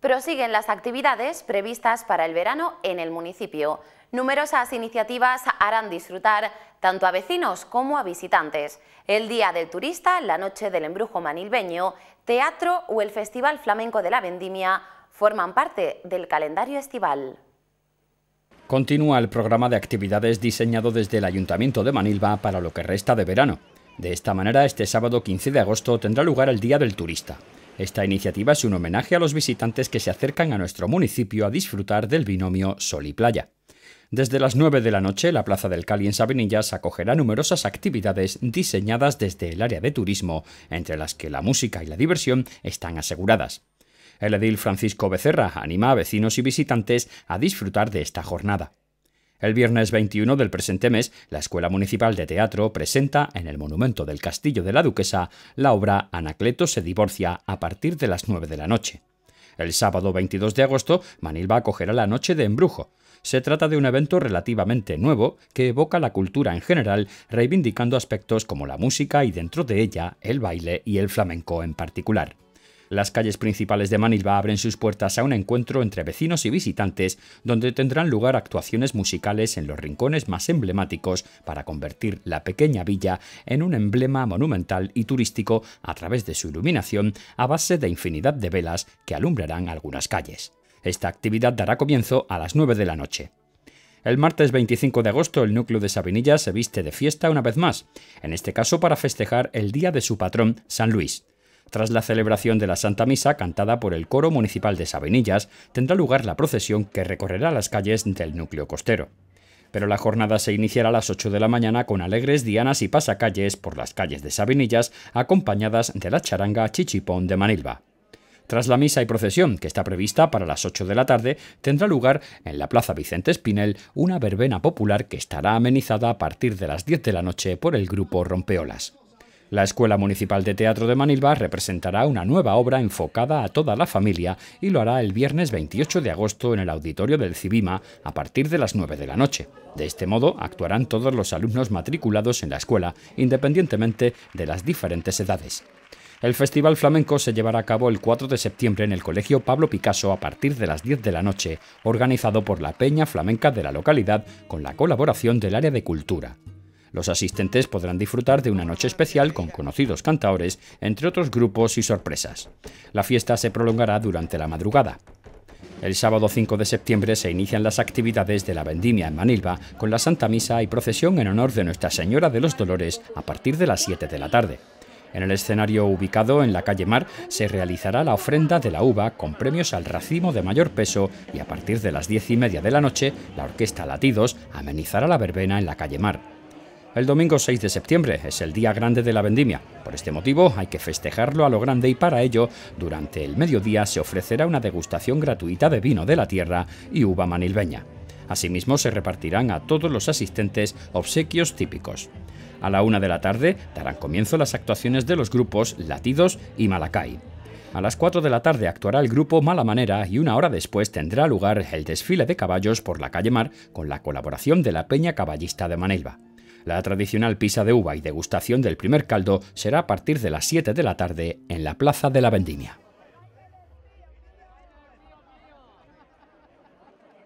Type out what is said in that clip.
Prosiguen las actividades previstas para el verano en el municipio. Numerosas iniciativas harán disfrutar tanto a vecinos como a visitantes. El Día del Turista, la Noche del Embrujo Manilbeño, Teatro o el Festival Flamenco de la Vendimia forman parte del calendario estival. Continúa el programa de actividades diseñado desde el Ayuntamiento de Manilva para lo que resta de verano. De esta manera, este sábado 15 de agosto tendrá lugar el Día del Turista. Esta iniciativa es un homenaje a los visitantes que se acercan a nuestro municipio a disfrutar del binomio Sol y Playa. Desde las 9 de la noche, la Plaza del Cali en Sabinillas acogerá numerosas actividades diseñadas desde el área de turismo, entre las que la música y la diversión están aseguradas. El edil Francisco Becerra anima a vecinos y visitantes a disfrutar de esta jornada. El viernes 21 del presente mes, la Escuela Municipal de Teatro presenta en el Monumento del Castillo de la Duquesa la obra Anacleto se divorcia a partir de las 9 de la noche. El sábado 22 de agosto, Manilva acogerá la Noche de Embrujo. Se trata de un evento relativamente nuevo que evoca la cultura en general, reivindicando aspectos como la música y dentro de ella el baile y el flamenco en particular. Las calles principales de Manilva abren sus puertas a un encuentro entre vecinos y visitantes, donde tendrán lugar actuaciones musicales en los rincones más emblemáticos para convertir la pequeña villa en un emblema monumental y turístico a través de su iluminación a base de infinidad de velas que alumbrarán algunas calles. Esta actividad dará comienzo a las 9 de la noche. El martes 25 de agosto el núcleo de Sabinilla se viste de fiesta una vez más, en este caso para festejar el día de su patrón, San Luis. Tras la celebración de la Santa Misa, cantada por el Coro Municipal de Sabinillas, tendrá lugar la procesión que recorrerá las calles del núcleo costero. Pero la jornada se iniciará a las 8 de la mañana con alegres dianas y pasacalles por las calles de Sabinillas acompañadas de la charanga Chichipón de Manilva. Tras la misa y procesión, que está prevista para las 8 de la tarde, tendrá lugar en la Plaza Vicente Espinel una verbena popular que estará amenizada a partir de las 10 de la noche por el grupo Rompeolas. La Escuela Municipal de Teatro de Manilva representará una nueva obra enfocada a toda la familia y lo hará el viernes 28 de agosto en el auditorio del Cibima a partir de las 9 de la noche. De este modo actuarán todos los alumnos matriculados en la escuela, independientemente de las diferentes edades. El Festival Flamenco se llevará a cabo el 4 de septiembre en el Colegio Pablo Picasso a partir de las 10 de la noche, organizado por la Peña Flamenca de la localidad con la colaboración del Área de Cultura. Los asistentes podrán disfrutar de una noche especial con conocidos cantaores, entre otros grupos y sorpresas. La fiesta se prolongará durante la madrugada. El sábado 5 de septiembre se inician las actividades de la vendimia en Manilva con la Santa Misa y procesión en honor de Nuestra Señora de los Dolores a partir de las 7 de la tarde. En el escenario ubicado en la calle Mar se realizará la ofrenda de la uva con premios al racimo de mayor peso y a partir de las 10 y media de la noche la orquesta Latidos amenizará la verbena en la calle Mar. El domingo 6 de septiembre es el día grande de la vendimia. Por este motivo hay que festejarlo a lo grande y para ello, durante el mediodía se ofrecerá una degustación gratuita de vino de la tierra y uva manilveña. Asimismo se repartirán a todos los asistentes obsequios típicos. A la una de la tarde darán comienzo las actuaciones de los grupos Latidos y Malacay. A las 4 de la tarde actuará el grupo Mala Manera y una hora después tendrá lugar el desfile de caballos por la calle Mar con la colaboración de la Peña Caballista de Manilva. La tradicional pisa de uva y degustación del primer caldo será a partir de las 7 de la tarde en la Plaza de la Vendimia.